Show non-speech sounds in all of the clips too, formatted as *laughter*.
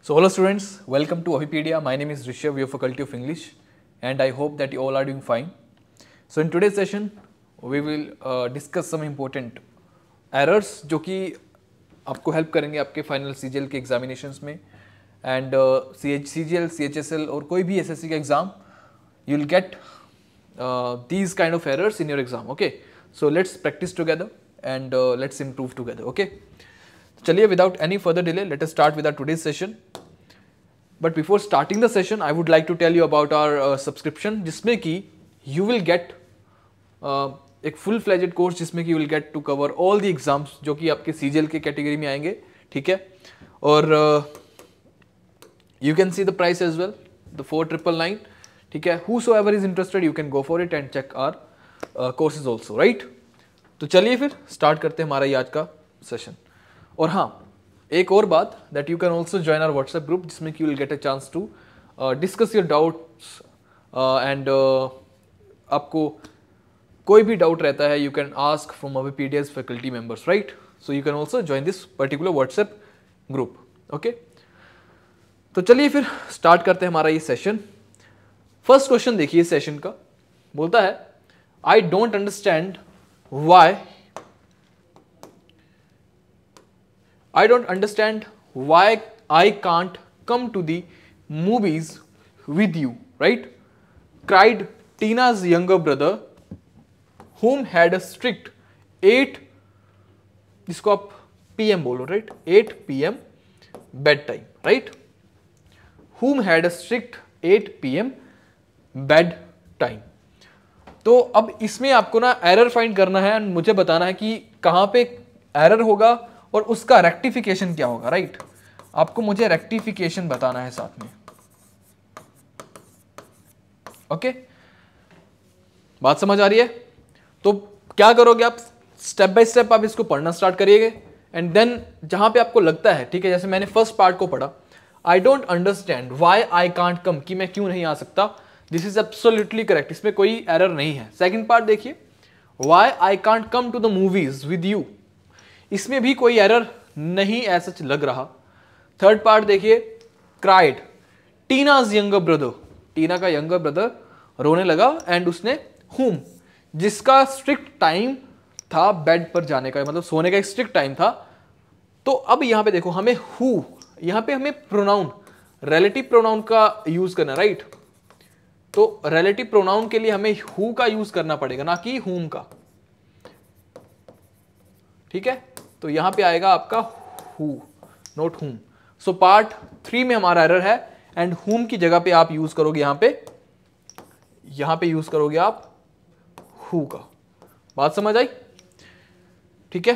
So hello students, welcome to Wikipedia. My name is Rishabh, your faculty of English and I hope that you all are doing fine. So in today's session, we will uh, discuss some important errors which will help help in your final CGL examinations में and uh, CGL, CHSL or any SSC exam, you will get uh, these kind of errors in your exam, okay? So let's practice together and uh, let's improve together, okay? चलिए without any further delay let's start with our session but before starting the session I would like to tell you about our subscription जिसमें कि you will get एक full fledged course जिसमें कि you will get to cover all the exams जो कि आपके सी के category में आएंगे ठीक है और you can see the price as well the four triple nine ठीक है whosoever is interested you can go for it and check our is also right तो चलिए फिर स्टार्ट करते हैं हमारा ये आज का सेशन और हाँ एक और बात that you can also join our WhatsApp group जिसमें कि you will get a chance to discuss your doubts and आपको कोई भी डाउट रहता है you can ask from our P D S faculty members right so you can also join this particular WhatsApp group okay तो चलिए फिर start करते हैं हमारा ये सेशन फर्स्ट क्वेश्चन देखिए सेशन का बोलता है I don't understand Y I don't understand why I can't come to the movies with you, right? Cried Tina's younger brother, whom had a strict 8, इसको आप PM बोलो, right? 8 PM bedtime, right? Whom had a strict 8 PM bedtime तो अब इसमें आपको ना error find करना है एंड मुझे बताना है कि कहाँ पे एरर होगा और उसका रेक्टिफिकेशन क्या होगा राइट आपको मुझे रेक्टिफिकेशन बताना है साथ में ओके बात समझ आ रही है तो क्या करोगे आप स्टेप बाय स्टेप आप इसको पढ़ना स्टार्ट करिएगा एंड देन जहां पे आपको लगता है ठीक है जैसे मैंने फर्स्ट पार्ट को पढ़ा I don't understand why I can't come कि मैं क्यों नहीं आ सकता दिस इज एब्सोल्युटली करेक्ट इसमें कोई एरर नहीं है सेकेंड पार्ट देखिए why I can't come to the movies with you इसमें भी कोई एरर नहीं ऐसा लग रहा थर्ड पार्ट देखिए cried Tina's younger brother Tina का यंगर ब्रदर रोने लगा एंड उसने हुम जिसका स्ट्रिक्ट टाइम था बेड पर जाने का मतलब सोने का एक स्ट्रिक्ट टाइम था तो अब यहां पे देखो हमें हु यहां पे हमें प्रोनाउन रिलेटिव प्रोनाउन का यूज करना राइट तो रिलेटिव प्रोनाउन के लिए हमें हु का यूज करना पड़ेगा ना कि हुम का ठीक है तो यहां पे आएगा आपका हु नोट हुम सो पार्ट थ्री में हमारा एरर है एंड हुम की जगह पे आप यूज़ करोगे यहां पे यहां पे यूज़ करोगे आप हु का बात समझ आई ठीक है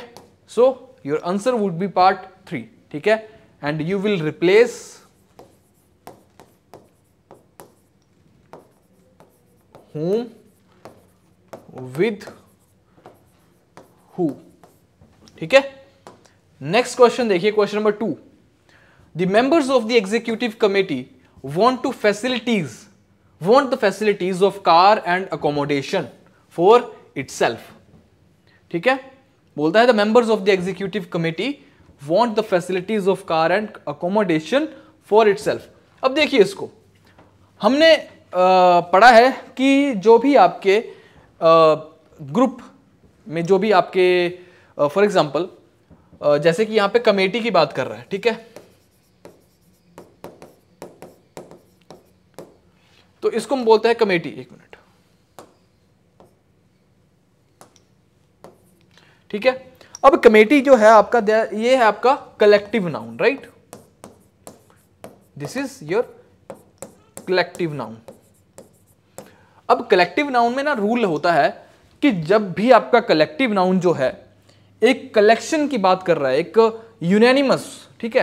so your answer would be part three ठीक है and you will replace whom with who ठीक है नेक्स्ट क्वेश्चन देखिए question number two the members of the executive committee want to facilities want the facilities of car and accommodation for itself ठीक है बोलता है the members of the executive committee want the facilities of car and accommodation for itself अब देखिए इसको हमने आ, पढ़ा है कि जो भी आपके आ, ग्रुप में जो भी आपके फॉर uh, एग्जाम्पल uh, जैसे कि यहां पे कमेटी की बात कर रहा है ठीक है तो इसको हम बोलते हैं कमेटी एक मिनट ठीक है अब कमेटी जो है आपका ये है आपका collective noun right this is your collective noun अब कलेक्टिव नाउन में ना रूल होता है कि जब भी आपका कलेक्टिव नाउन जो है एक कलेक्शन की बात कर रहा है एक यूनैनिमस ठीक है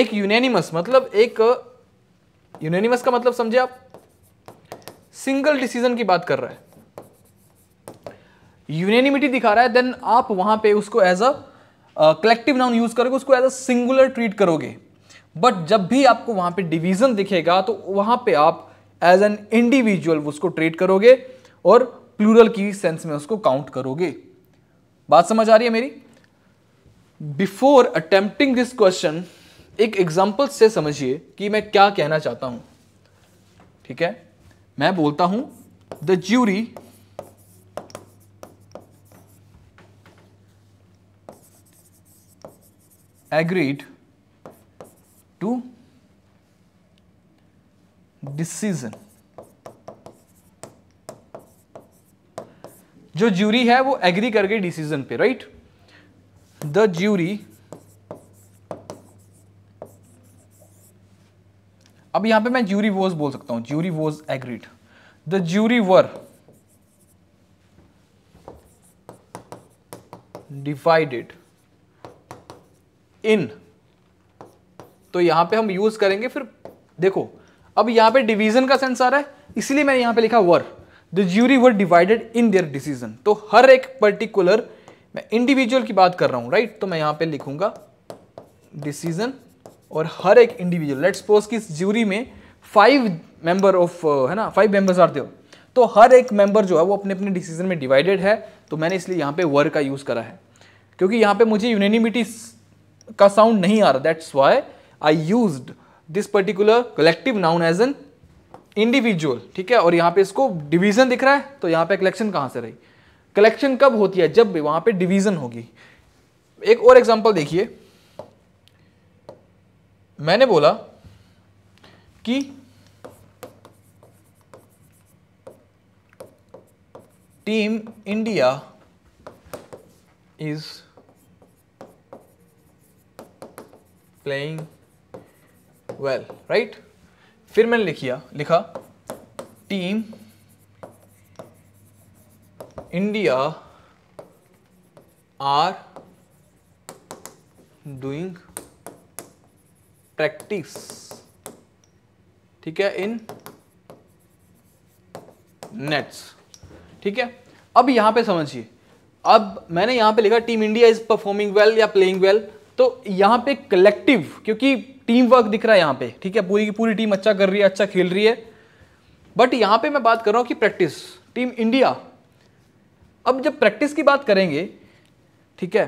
एक यूनैनिमस मतलब एक यूनैनिमस का मतलब समझे आप सिंगल डिसीजन की बात कर रहा है यूनैनिमिटी दिखा रहा है देन आप वहां पे उसको as a collective noun use करोगे उसको एज अ सिंगुलर ट्रीट करोगे बट जब भी आपको वहां पे डिवीजन दिखेगा तो वहां पे आप एज एन इंडिविजुअल उसको ट्रीट करोगे और प्लूरल की सेंस में उसको काउंट करोगे बात समझ आ रही है मेरी बिफोर अटेम्प्टिंग दिस क्वेश्चन एक एग्जाम्पल से समझिए कि मैं क्या कहना चाहता हूं ठीक है मैं बोलता हूं the jury agreed to decision जो ज्यूरी है वो एग्री कर गई डिसीजन पे राइट द ज्यूरी अब यहां पे मैं ज्यूरी वोज बोल सकता हूं jury was agreed the jury were divided in तो यहां पे हम यूज करेंगे फिर देखो अब यहां पे डिवीजन का सेंस आ रहा है इसलिए मैंने यहां पे लिखा were the jury were divided in their decision तो हर एक पर्टिकुलर मैं इंडिविजुअल की बात कर रहा हूँ राइट तो मैं यहाँ पे लिखूंगा डिसीजन और हर एक इंडिविजुअल लेट्स सपोज कि इस ज्यूरी में फाइव मेंबर ऑफ है ना फाइव मेंबर्स आर देव तो हर एक मेंबर जो है वो अपने अपने डिसीजन में डिवाइडेड है तो मैंने इसलिए यहाँ पे वर का यूज़ करा है क्योंकि यहाँ पे मुझे यूनिनिमिटी का साउंड नहीं आ रहा that's why I use this particular collective noun as an individual ठीक है और यहां पे इसको डिवीजन दिख रहा है तो यहां पे कलेक्शन कहां से रही कलेक्शन कब होती है जब भी वहाँ पे डिवीजन होगी एक और एग्जांपल देखिए मैंने बोला कि team India is playing well right फिर मैंने लिखिया लिखा team India are doing practice ठीक है इन नेट्स ठीक है अब यहां पे समझिए अब मैंने यहां पे लिखा team India is performing well या प्लेइंग वेल तो यहां पे कलेक्टिव क्योंकि टीम वर्क दिख रहा है यहाँ पे ठीक है पूरी की पूरी टीम अच्छा कर रही है अच्छा खेल रही है बट यहाँ पे मैं बात कर रहा हूँ कि प्रैक्टिस टीम इंडिया अब जब प्रैक्टिस की बात करेंगे ठीक है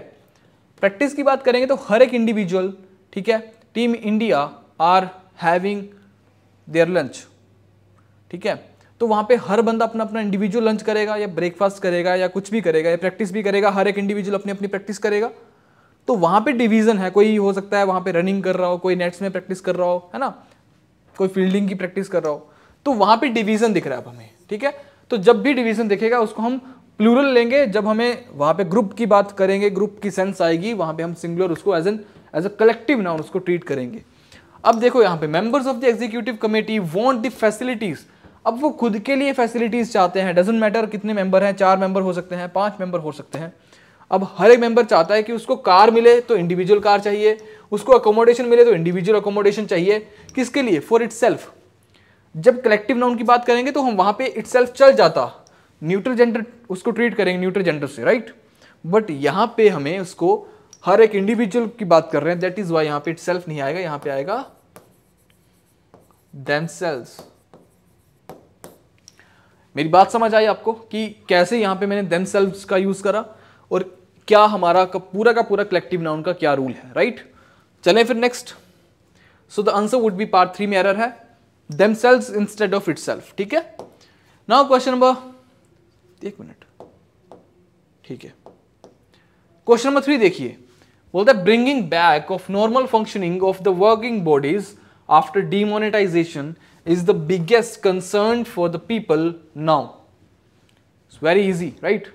प्रैक्टिस की बात करेंगे तो हर एक इंडिविजुअल ठीक है team India are having their lunch ठीक है तो वहाँ पे हर बंदा अपना अपना इंडिविजुअल लंच करेगा या ब्रेकफास्ट करेगा या कुछ भी करेगा या प्रैक्टिस भी करेगा हर एक इंडिविजुअल अपनी अपनी प्रैक्टिस करेगा तो वहां पे डिवीज़न है कोई हो सकता है वहां पे रनिंग कर रहा हो कोई नेट्स में प्रैक्टिस कर रहा हो है ना कोई फील्डिंग की प्रैक्टिस कर रहा हो तो वहां पे डिवीज़न दिख रहा है अब हमें ठीक है तो जब भी डिवीज़न दिखेगा उसको हम प्लूरल लेंगे जब हमें वहां पे ग्रुप की बात करेंगे ग्रुप की सेंस आएगी वहां पे हम सिंगुलर उसको as an as a collective noun उसको ट्रीट करेंगे अब देखो यहाँ पे members of the executive committee want the facilities अब वो खुद के लिए फैसिलिटीज़ चाहते हैं डजेंट मैटर कितने मेंबर हैं चार मेंबर हो सकते हैं पांच मेंबर हो सकते हैं अब हर एक मेंबर चाहता है कि उसको कार मिले तो इंडिविजुअल कार चाहिए उसको अकोमोडेशन मिले तो इंडिविजुअल अकोमोडेशन चाहिए किसके लिए फॉर इट जब कलेक्टिव नाउन की बात करेंगे तो हम वहां पे इट चल जाता न्यूट्रल जेंडर उसको ट्रीट करेंगे न्यूट्रल जेंडर से राइट बट यहां पे हमें उसको हर एक इंडिविजुअल की बात कर रहे हैं दैट इज वाई यहां पे इट सेल्फ नहीं आएगा यहां पे आएगा देम सेल्स मेरी बात समझ आई आपको कि कैसे यहां पे मैंने देम सेल्व का यूज करा और क्या हमारा का पूरा का पूरा कलेक्टिव नाउन का क्या रूल है राइट चले फिर next so the answer would be part three में एरर है themselves instead of it ठीक है नाउ क्वेश्चन नंबर एक मिनट ठीक है क्वेश्चन नंबर थ्री देखिए बोलते हैं bringing back of normal functioning of the working bodies after demonetization is the biggest concern for the people now it's very easy right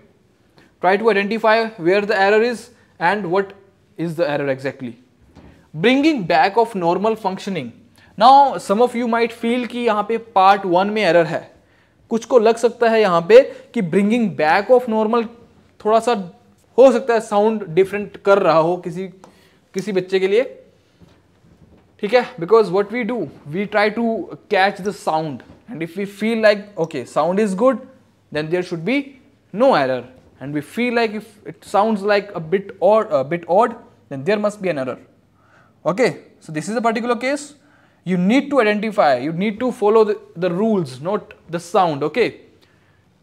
Try to identify where the error is and what is the error exactly. Bringing back of normal functioning. Now some of you might feel ki yahan pe part 1 mein error hai kuch ko lag sakta hai yahan pe ki bringing back of normal thoda sa ho sakta hai sound different kar raha ho kisi kisi bacche ke liye theek hai because what we do we try to catch the sound and if we feel like okay sound is good then there should be no error and we feel like if it sounds like a bit odd, a bit odd then there must be an error. Okay, so this is a particular case. You need to identify, you need to follow the, the rules, not the sound, okay.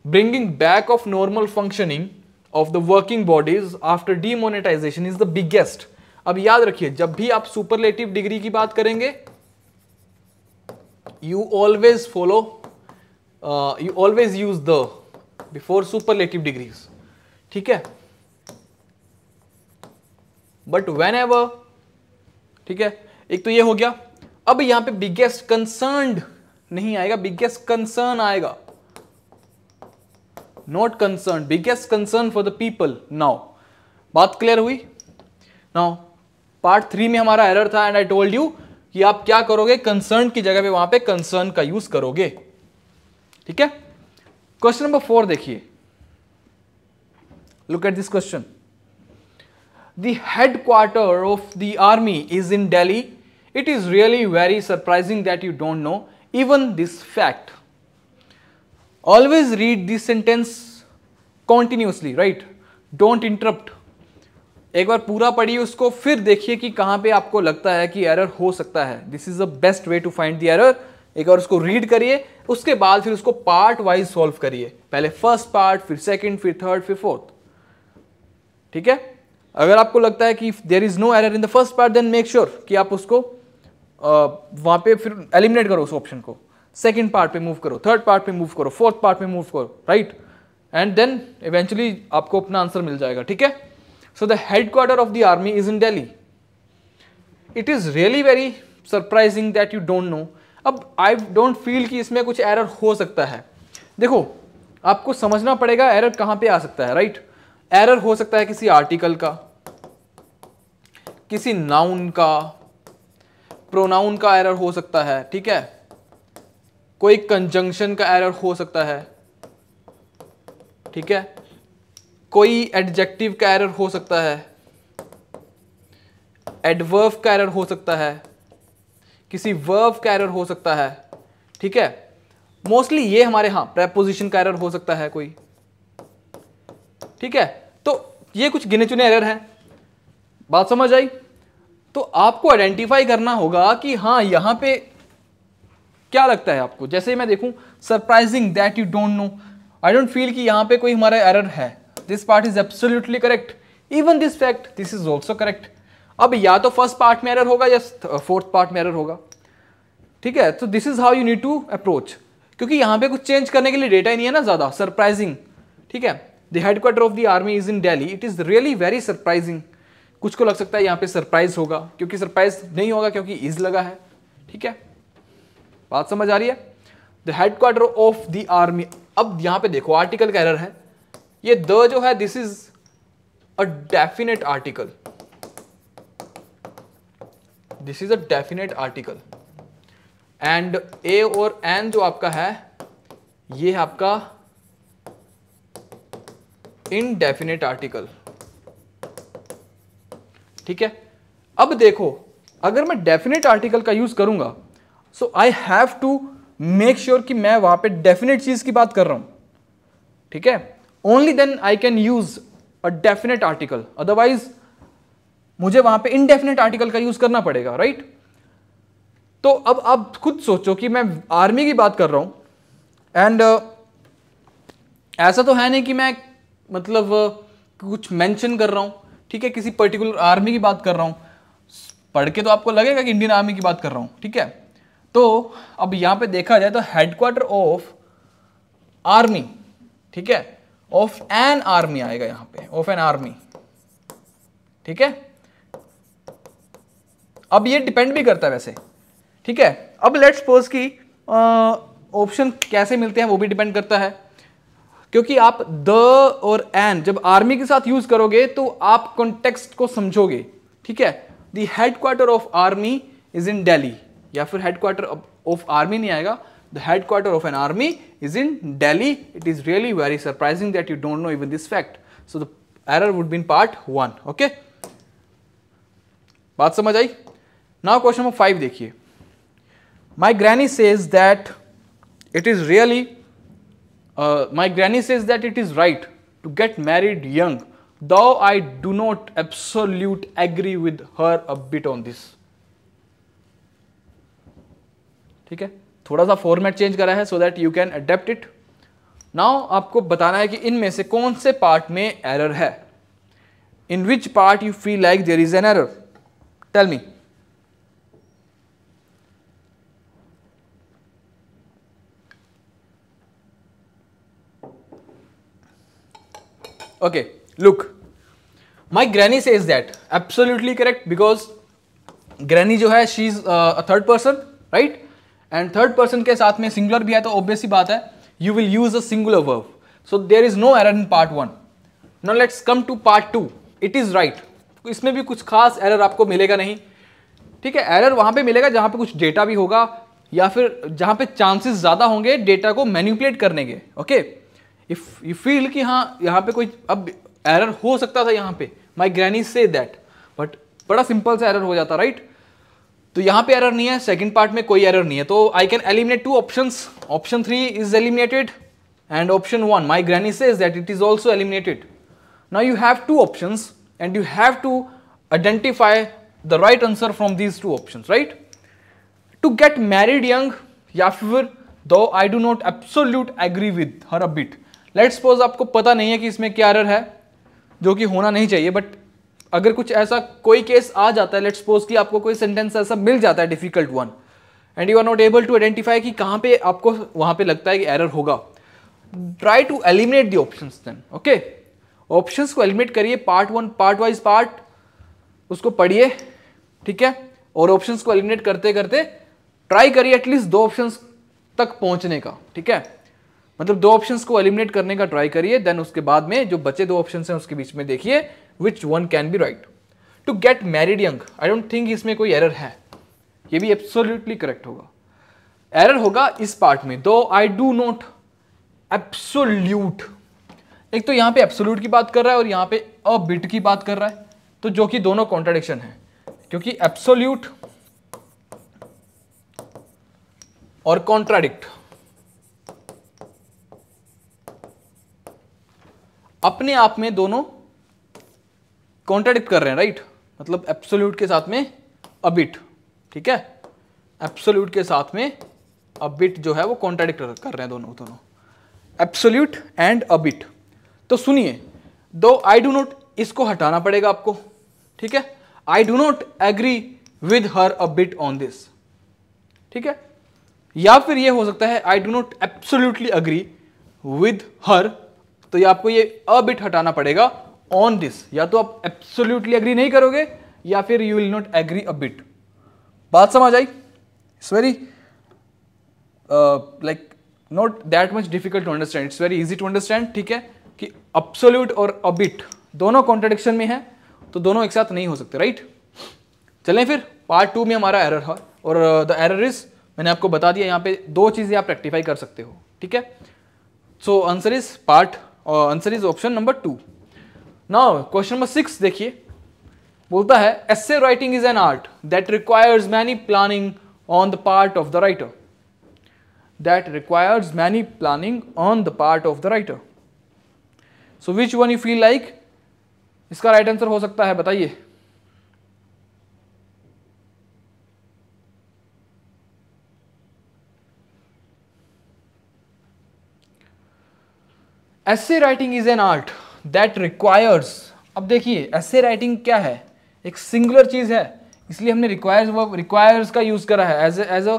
Bringing back of normal functioning of the working bodies after demonetization is the biggest. अब याद रखिए जब भी आप superlative degree की बात करेंगे you always follow uh, you always use the before superlative degrees ठीक है बट वेन एवर ठीक है एक तो ये हो गया अब यहां पे बिगेस्ट कंसर्न नहीं आएगा बिगेस्ट कंसर्न आएगा not concern biggest concern for the people now बात क्लियर हुई नाउ पार्ट थ्री में हमारा एरर था एंड आई टोल्ड यू कि आप क्या करोगे कंसर्न की जगह पे वहां पे कंसर्न का यूज करोगे ठीक है क्वेश्चन नंबर फोर देखिए Look at this question. The headquarter of the army is in Delhi. It is really very surprising that you don't know even this fact. Always read this sentence continuously, right? Don't interrupt. एक बार पूरा पढ़िए उसको फिर देखिए कि कहाँ पे आपको लगता है कि एरर हो सकता है this is the best way to find the error एक बार उसको रीड करिए उसके बाद फिर उसको पार्ट वाइज सॉल्व करिए पहले फर्स्ट पार्ट फिर सेकंड फिर थर्ड फिर फोर्थ ठीक है अगर आपको लगता है कि there is no error in the first part then make sure कि आप उसको वहां पे फिर एलिमिनेट करो उस ऑप्शन को सेकेंड पार्ट पे मूव करो थर्ड पार्ट पे मूव करो फोर्थ पार्ट पे मूव करो राइट एंड देन इवेंचुअली आपको अपना आंसर मिल जाएगा ठीक है so the headquarter of the army is in Delhi it is really very surprising that you don't know अब आई डोंट फील कि इसमें कुछ एरर हो सकता है देखो आपको समझना पड़ेगा एरर कहाँ पे आ सकता है राइट right? एरर हो सकता है किसी आर्टिकल का किसी नाउन का प्रोनाउन का एरर हो सकता है ठीक है कोई कंजंक्शन का एरर हो सकता है ठीक है कोई एडजेक्टिव का एरर हो सकता है एडवर्व का एरर हो सकता है किसी वर्व का एरर हो सकता है ठीक है मोस्टली ये हमारे यहां प्रेपोजिशन का एरर हो सकता है कोई ठीक है तो ये कुछ गिने चुने एरर हैं बात समझ आई तो आपको आइडेंटिफाई करना होगा कि हाँ यहाँ पे क्या लगता है आपको जैसे मैं देखूँ surprising that you don't know I don't feel कि यहाँ पे कोई हमारा एरर है this part is absolutely correct even this fact this is also correct अब या तो फर्स्ट पार्ट में एरर होगा या फोर्थ पार्ट में एरर होगा ठीक है तो this is how you need to approach क्योंकि यहाँ पे कुछ चेंज करने के लिए डेटा ही नहीं है ना ज़्यादा सरप्राइजिंग ठीक है the headquarter of the army is in Delhi it is really very surprising कुछ को लग सकता है यहाँ पे सरप्राइज होगा क्योंकि सरप्राइज नहीं होगा क्योंकि इज़ लगा है ठीक है बात समझ आ रही है the headquarter of the army अब यहाँ पे देखो आर्टिकल का एरर है ये द जो है this is a definite article this is a definite article and a और एन जो आपका है ये है आपका इनडेफिनेट आर्टिकल ठीक है अब देखो अगर मैं डेफिनेट आर्टिकल का यूज करूंगा so I have to make sure कि मैं वहां पे डेफिनेट चीज की बात कर रहा हूं ठीक है only then I can use a definite article otherwise मुझे वहां पे इनडेफिनेट आर्टिकल का यूज करना पड़ेगा राइट right? तो अब आप खुद सोचो कि मैं आर्मी की बात कर रहा हूं एंड uh, ऐसा तो है नहीं कि मैं मतलब कुछ मेंशन कर रहा हूँ ठीक है किसी पर्टिकुलर आर्मी की बात कर रहा हूँ पढ़ के तो आपको लगेगा कि इंडियन आर्मी की बात कर रहा हूँ ठीक है तो अब यहाँ पे देखा जाए तो हेडक्वार्टर ऑफ आर्मी ठीक है ऑफ एन आर्मी आएगा यहाँ पे ऑफ एन आर्मी ठीक है अब ये डिपेंड भी करता है वैसे ठीक है अब लेट्स सपोज की ऑप्शन कैसे मिलते हैं वो भी डिपेंड करता है क्योंकि आप द और एन जब आर्मी के साथ यूज करोगे तो आप कॉन्टेक्स्ट को समझोगे ठीक है the headquarter of army is in Delhi या फिर हेडक्वार्टर ऑफ आर्मी नहीं आएगा the headquarter of an army is in Delhi it is really very surprising that you don't know even this fact so the error would been part one okay बात समझ आई now question number five देखिए my granny says that it is really my granny says that it is right to get married young though I do not absolute agree with her a bit on this ठीक है थोड़ा सा format change करा है so that you can adapt it now आपको बताना है कि इनमें से कौन से पार्ट में एरर है in which part you feel like there is an error tell me okay look my granny says is that absolutely correct because granny जो है she is a third person right and third person के साथ में singular भी है तो obviously बात है you will use a singular verb so there is no error in part one no let's come to part two it is right इसमें भी कुछ खास एरर आपको मिलेगा नहीं ठीक है एरर वहां पे मिलेगा जहां पे कुछ डेटा भी होगा या फिर जहां पे चांसेस ज्यादा होंगे डेटा को मैन्युपुलेट करने के ओके okay? यू फील कि हाँ यहाँ पे कोई अब एरर हो सकता था यहाँ पे my granny says that but बड़ा सिंपल सा एरर हो जाता राइट तो यहाँ पे एरर नहीं है सेकेंड पार्ट में कोई एरर नहीं है तो I can eliminate two option option three is eliminated and option one my granny says that it is also eliminated ना you have two option and you have to identify the right answer from these two option right to get married young या फिर though I do not absolute agree with her a bit let suppose आपको पता नहीं है कि इसमें क्या error है जो कि होना नहीं चाहिए बट अगर कुछ ऐसा कोई केस आ जाता है लेट सपोज कि आपको कोई सेंटेंस ऐसा मिल जाता है difficult one and you are not able to identify कि कहाँ पे आपको वहाँ पे लगता है कि एरर होगा try to eliminate the option then okay option को एलिमिनेट करिए part one part wise part उसको पढ़िए ठीक है और ऑप्शंस को एलिमिनेट करते करते ट्राई करिए एटलीस्ट दो ऑप्शन तक पहुंचने का ठीक है मतलब दो ऑप्शंस को एलिमिनेट करने का ट्राई करिए देन उसके बाद में जो बचे दो ऑप्शन हैं उसके बीच में देखिए which one can be right to get married young I don't think इसमें कोई एरर है ये भी एब्सोल्युटली करेक्ट होगा एरर होगा इस पार्ट में दो आई डू नॉट एब्सोल्यूट एक तो यहां पे एब्सोल्यूट की बात कर रहा है और यहां पे अ बिट की बात कर रहा है तो जो कि दोनों कॉन्ट्राडिक्शन है क्योंकि एब्सोल्यूट और कॉन्ट्राडिक्ट अपने आप में दोनों कॉन्ट्रेडिक्ट कर रहे हैं राइट मतलब एप्सोल्यूट के साथ में अबिट ठीक है एप्सोल्यूट के साथ में अबिट जो है वो कॉन्ट्रेडिक्ट कर रहे हैं दोनों दोनों एप्सोल्यूट एंड अबिट तो सुनिए दो आई डू नोट इसको हटाना पड़ेगा आपको ठीक है I do not agree with her a bit on this ठीक है या फिर ये हो सकता है I do not absolutely agree with her तो ये आपको ये अबिट हटाना पड़ेगा ऑन दिस या तो आप एब्सोल्यूटली एग्री नहीं करोगे या फिर you will not agree a bit बात समझ आई it's very like not that much difficult to understand it's very easy to understand ठीक है कि अब्सोल्यूट और अबिट दोनों कॉन्ट्रडिक्शन में है तो दोनों एक साथ नहीं हो सकते राइट right? चलें फिर पार्ट टू में हमारा एरर है और द एरर इज मैंने आपको बता दिया यहां पे दो चीज़ें आप रेक्टिफाई कर सकते हो ठीक है सो आंसर इज पार्ट और answer is option number two now question number six देखिए बोलता है as writing is an art that requires many planning on the part of the writer that requires many planning on the part of the writer so which one you feel like इसका right answer हो सकता है बताइए ऐसे writing is an art that requires अब देखिए S writing क्या है एक सिंगुलर चीज़ है इसलिए हमने रिक्वायर्स वर्ब रिक्वायर्स का यूज़ करा है एज एज अ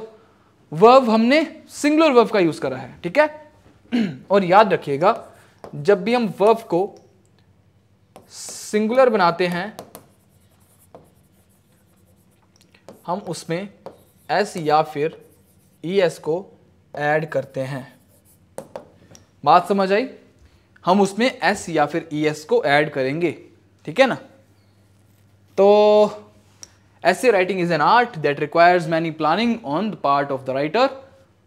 वर्ब हमने सिंगुलर वर्ब का यूज़ करा है ठीक है *clears throat* और याद रखिएगा जब भी हम वर्ब को सिंगुलर बनाते हैं हम उसमें एस या फिर ई एस को ऐड करते हैं बात समझ आई हम उसमें एस या फिर ई e एस को ऐड करेंगे ठीक है ना तो ऐसे writing is an art that requires many planning on the part of the writer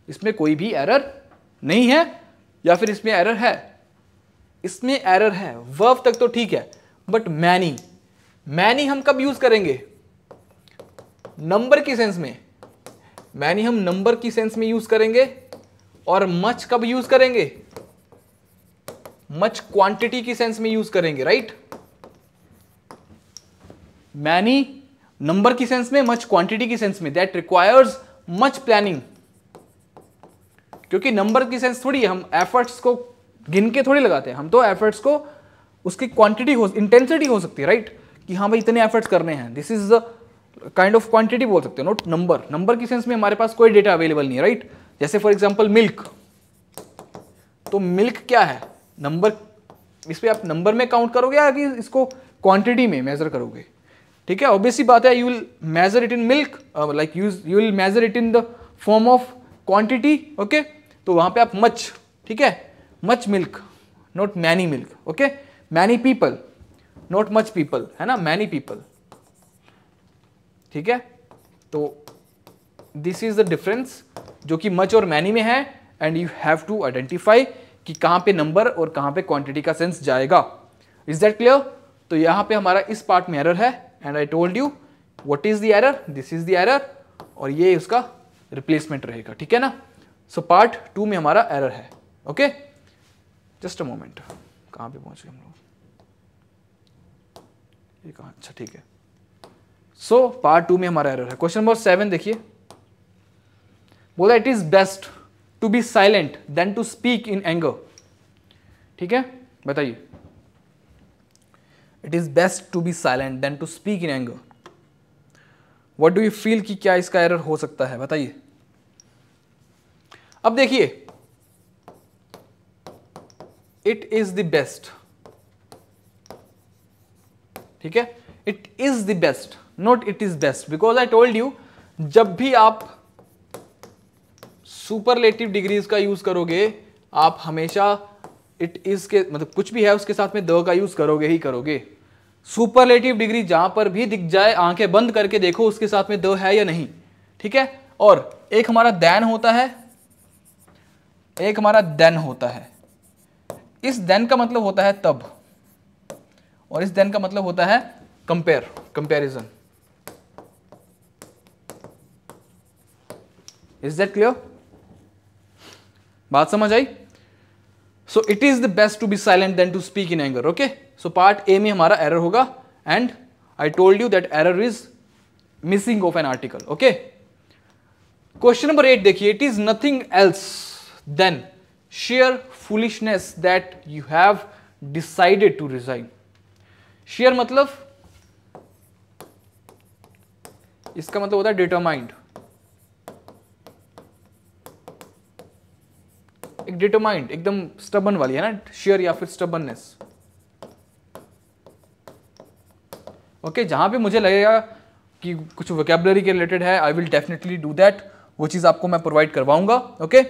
इसमें कोई भी एरर नहीं है या फिर इसमें एरर है इसमें एरर है वर्व तक तो ठीक है बट मैनी मैनी हम कब यूज करेंगे नंबर की सेंस में मैनी हम नंबर की सेंस में यूज करेंगे और मच कब यूज करेंगे मच क्वांटिटी की सेंस में यूज करेंगे राइट मैनी नंबर की सेंस में मच क्वांटिटी की सेंस में दैट रिक्वायर्स मच प्लानिंग क्योंकि नंबर की सेंस थोड़ी है हम एफर्ट्स को गिन के थोड़ी लगाते हैं हम तो एफर्ट्स को उसकी क्वांटिटी हो इंटेंसिटी हो सकती है राइट कि हाँ भाई इतने एफर्ट्स करने हैं this is the kind of quantity बोल सकते हैं नोट नंबर नंबर की सेंस में हमारे पास कोई डेटा अवेलेबल नहीं है राइट जैसे फॉर एग्जाम्पल मिल्क तो मिल्क क्या है नंबर इस पर आप नंबर में काउंट करोगे या कि इसको क्वांटिटी में मेज़र करोगे ठीक है ऑब्वियसली बात है you will measure it in milk like use you will measure it in the form of quantity okay तो वहां पे आप मच ठीक है much milk not many milk okay many people not much people है ना मैनी पीपल ठीक है तो दिस इज द डिफरेंस जो कि मच और मैनी में है and you have to identify कि कहां पे नंबर और कहां पे क्वांटिटी का सेंस जाएगा इज दैट क्लियर तो यहां पे हमारा इस पार्ट में एरर है and I told you what is the error this is the error और ये उसका रिप्लेसमेंट रहेगा ठीक है ना सो पार्ट टू में हमारा एरर है ओके जस्ट अ मोमेंट कहां पे पहुंच गए हम लोग अच्छा ठीक है सो पार्ट टू में हमारा एरर है क्वेश्चन नंबर सेवन देखिए बोला it is best to be silent than to speak in anger ठीक है बताइए it is best to be silent than to speak in anger what do you feel कि क्या इसका एरर हो सकता है बताइए अब देखिए इट इज द बेस्ट ठीक है it is the best not it is best because I told you जब भी आप सुपरलेटिव डिग्रीज का यूज करोगे आप हमेशा इट इज के मतलब कुछ भी है उसके साथ में द का यूज करोगे ही करोगे सुपरलेटिव डिग्री जहां पर भी दिख जाए आंखें बंद करके देखो उसके साथ में द है या नहीं ठीक है और एक हमारा दैन होता है एक हमारा देन होता है इस देन का मतलब होता है तब और इस देन का मतलब होता है compare comparison is that clear बात समझ आई so it is the best to be silent than to speak in anger okay so part A में हमारा एरर होगा and I told you that error is missing of an article okay question number eight देखिए it is nothing else than sheer foolishness that you have decided to resign sheer मतलब इसका मतलब होता है determined एक determined एकदम stubborn वाली है ना शेयर या फिर स्टबननेस ओके जहां पे मुझे लगेगा कि कुछ वोकेबलरी के रिलेटेड है I will definitely do that वो चीज़ आपको मैं प्रोवाइड करवाऊंगा ओके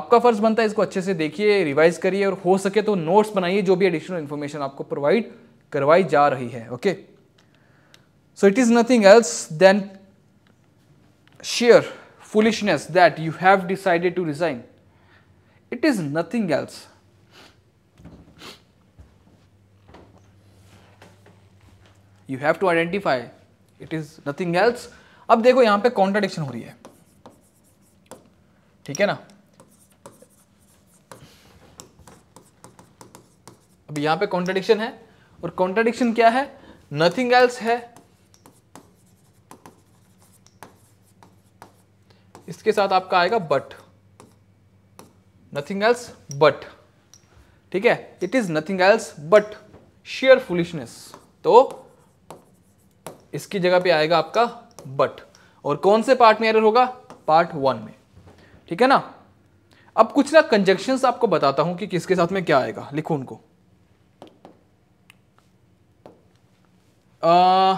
आपका फर्ज बनता है इसको अच्छे से देखिए रिवाइज करिए और हो सके तो नोट्स बनाइए जो भी एडिशनल इन्फॉर्मेशन आपको प्रोवाइड करवाई जा रही है okay so it is nothing else than sheer foolishness that you have decided to resign. it is nothing else. You have to identify it is nothing else. अब देखो यहां पे कॉन्ट्राडिक्शन हो रही है ठीक है ना अब यहां पे कॉन्ट्राडिक्शन है और कॉन्ट्राडिक्शन क्या है नथिंग एल्स है इसके साथ आपका आएगा बट नथिंग एल्स बट ठीक है it is nothing else but sheer foolishness तो इसकी जगह पे आएगा आपका बट और कौन से पार्ट में एरर होगा पार्ट वन में ठीक है ना अब कुछ ना कंजेक्शन आपको बताता हूं कि किसके साथ में क्या आएगा लिखो उनको आ,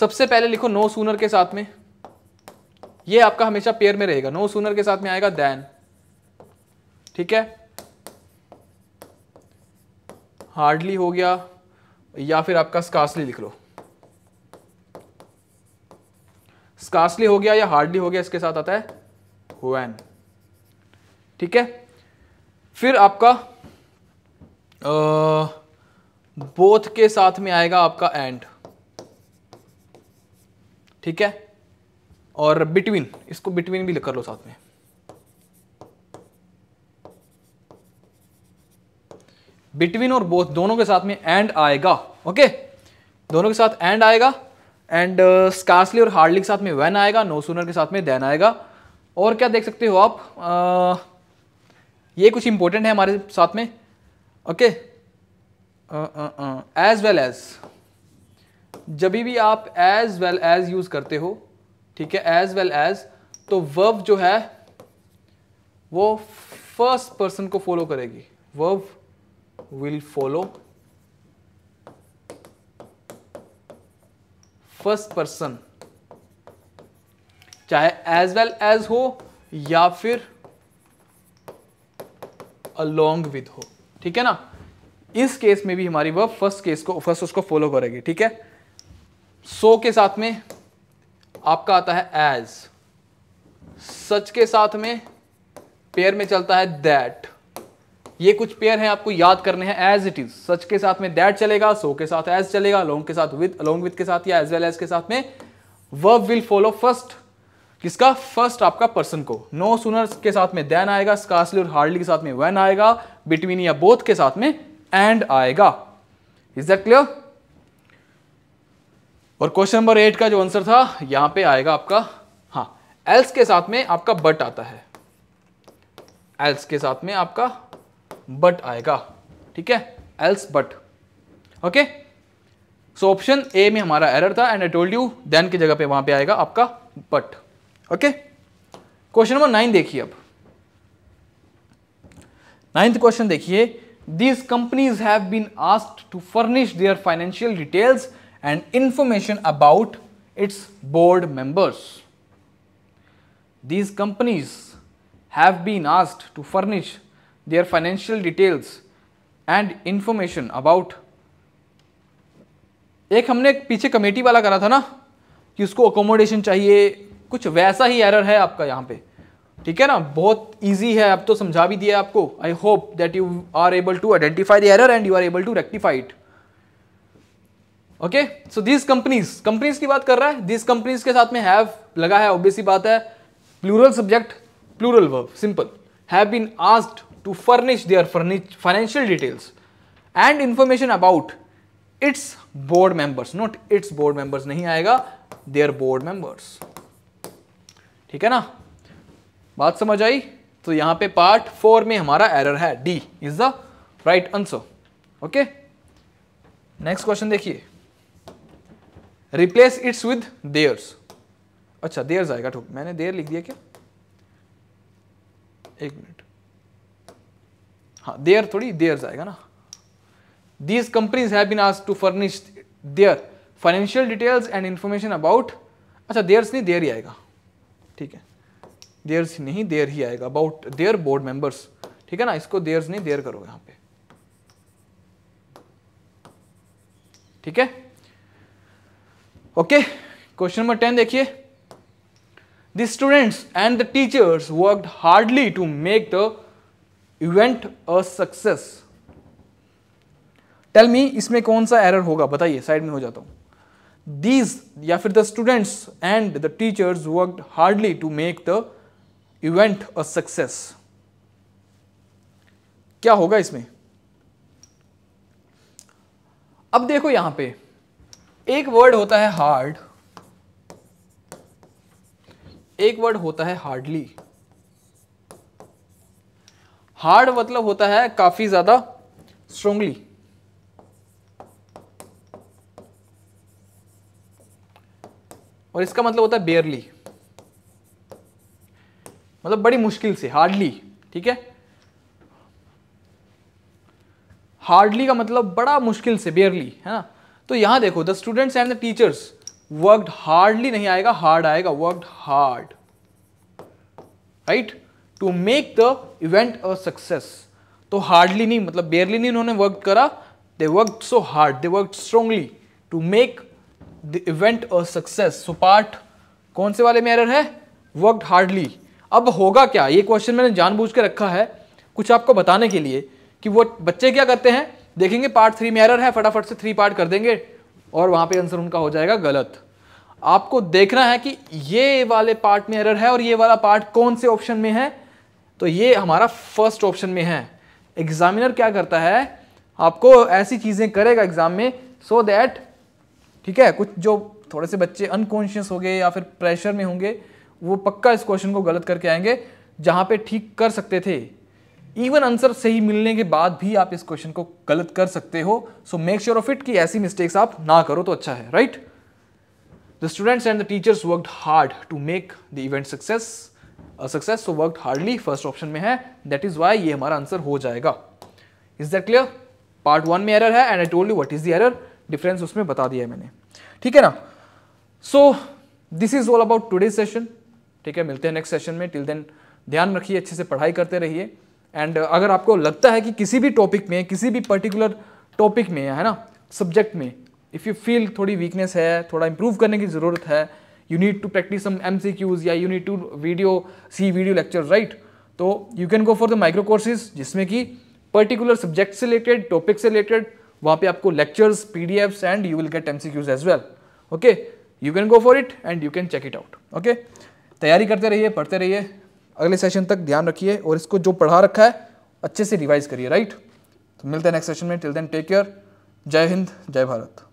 सबसे पहले लिखो नो सूनर के साथ में ये आपका हमेशा पेयर में रहेगा नो सूनर के साथ में आएगा दैन ठीक है हार्डली हो गया या फिर आपका स्कार्सली लिख लो स्कार्सली हो गया या हार्डली हो गया इसके साथ आता है हुएन ठीक है फिर आपका बोथ के साथ में आएगा आपका एंड ठीक है और बिटवीन इसको बिटवीन भी कर लो साथ में बिटवीन और बोथ दोनों के साथ में एंड आएगा ओके दोनों के साथ एंड आएगा एंड स्कार्सली uh, और हार्डली के साथ में वैन आएगा नो सूनर के साथ में देन आएगा और क्या देख सकते हो आप uh, ये कुछ इंपॉर्टेंट है हमारे साथ में ओके एज वेल एज जब भी आप एज वेल एज यूज करते हो ठीक है एज वेल एज तो वर्व जो है वो फर्स्ट पर्सन को फॉलो करेगी verb will follow first person चाहे एज वेल एज हो या फिर अलोंग विद हो ठीक है ना इस केस में भी हमारी वह फर्स्ट केस को फर्स्ट उसको फॉलो करेगी ठीक है सो के साथ में आपका आता है एज सच के साथ में पेयर में चलता है दैट ये कुछ पेयर हैं आपको याद करने हैं एज इट इज सच के साथ में दैट चलेगा सो के साथ एज चलेगा लोंग के साथ विद अलोंग विद के साथ या एज वेल एज के साथ में वर्ब विल फॉलो फर्स्ट किसका फर्स्ट आपका पर्सन को नो no सुनर के साथ में देन आएगा स्कासली और हार्डली के साथ में वेन आएगा बिटवीन या बोथ के साथ में एंड आएगा इज दैट क्लियर और क्वेश्चन नंबर एट का जो आंसर था यहां पे आएगा आपका हाँ एल्स के साथ में आपका बट आता है एल्स के साथ में आपका बट आएगा ठीक है else but okay so option A में हमारा एरर था and I told you than की जगह पे वहां पे आएगा आपका but okay question number nine देखिए अब नाइन्थ क्वेश्चन देखिए these companies have been asked to furnish their financial details and information about its board members these companies have been asked to furnish their financial details and information about एक हमने पीछे committee वाला करा था ना कि उसको अकोमोडेशन चाहिए कुछ वैसा ही एरर है आपका यहाँ पे ठीक है ना बहुत इजी है अब तो समझा भी दिया आपको I hope that you are able to identify the error and you are able to rectify it okay so these companies companies की बात कर रहा है दीज कंपनीज के साथ में हैव लगा है ऑब्वियसली बात है plural subject plural verb simple have been asked to furnish their furnish financial details and information about its board members not its board members nahi aayega their board members theek hai na baat samajh aayi to yahan pe part 4 mein hamara error hai d is the right answer okay next question dekhiye replace its with theirs अच्छा theirs आएगा ठोक मैंने there लिख दिया क्या एक minute हाँ there थोड़ी देयर जाएगा ना these companies have been ask to furnish their financial details and information about अच्छा देयर्स नहीं देयर ही आएगा ठीक है देयर्स नहीं देयर ही आएगा अबाउट देयर बोर्ड मेंबर्स ठीक है ना इसको देयर्स नहीं देयर करो यहाँ पे ठीक है ओके क्वेश्चन नंबर टेन देखिए the students and the teachers work hardly to make the event a success tell me इसमें कौन सा एरर होगा बताइए साइड में हो जाता हूं दीज या फिर the students and the teachers work hardly to make the event a success क्या होगा इसमें अब देखो यहां पे एक वर्ड होता है हार्ड एक वर्ड होता है हार्डली हार्ड मतलब होता है काफी ज्यादा स्ट्रोंगली और इसका मतलब होता है बेयरली मतलब बड़ी मुश्किल से हार्डली ठीक है हार्डली का मतलब बड़ा मुश्किल से बेयरली है ना तो यहां देखो the students and the teachers worked hardly नहीं आएगा हार्ड आएगा worked hard right to make the event a success तो हार्डली नहीं मतलब बेयरली नहीं उन्होंने वर्क करा they work so hard they work strongly to make the event a success so part कौन से वाले में एरर है वर्क हार्डली अब होगा क्या ये क्वेश्चन मैंने जानबूझ के रखा है कुछ आपको बताने के लिए कि वो बच्चे क्या करते हैं देखेंगे पार्ट थ्री में एरर है फटाफट से थ्री पार्ट कर देंगे और वहां पे आंसर उनका हो जाएगा गलत आपको देखना है कि ये वाले पार्ट में एरर है और ये वाला पार्ट कौन से ऑप्शन में है तो ये हमारा फर्स्ट ऑप्शन में है एग्जामिनर क्या करता है आपको ऐसी चीज़ें करेगा एग्ज़ाम में सो so दैट ठीक है कुछ जो थोड़े से बच्चे अनकॉन्शियस हो गए या फिर प्रेशर में होंगे वो पक्का इस क्वेश्चन को गलत करके आएंगे जहां पे ठीक कर सकते थे इवन आंसर सही मिलने के बाद भी आप इस क्वेश्चन को गलत कर सकते हो so make sure of it कि ऐसी मिस्टेक्स आप ना करो तो अच्छा है right the students and the teachers worked hard to make the event success success so work hardly first option में है दैट इज वाई ये हमारा आंसर हो जाएगा is that clear part one में एरर है and I told you what is the error difference उसमें बता दिया है मैंने ठीक है ना so this is all about today session ठीक है मिलते हैं नेक्स्ट सेशन में टिल देन ध्यान रखिए अच्छे से पढ़ाई करते रहिए एंड uh, अगर आपको लगता है कि किसी भी टॉपिक में किसी भी पर्टिकुलर टॉपिक में है ना सब्जेक्ट में इफ़ यू फील थोड़ी वीकनेस है थोड़ा इंप्रूव करने की ज़रूरत है you need to practice some M C Qs या you need to video see video lecture right तो you can go for the micro courses जिसमें कि पर्टिकुलर सब्जेक्ट से रिलेटेड टॉपिक से रिलेटेड वहाँ पे आपको lectures P D Fs and you will get M C Qs as well okay you can go for it and you can check it out okay तैयारी करते रहिए पढ़ते रहिए अगले सेशन तक ध्यान रखिए और इसको जो पढ़ा रखा है अच्छे से रिवाइज करिए राइट तो मिलते हैं नेक्स्ट सेशन में टिल देन टेक केयर जय हिंद जय भारत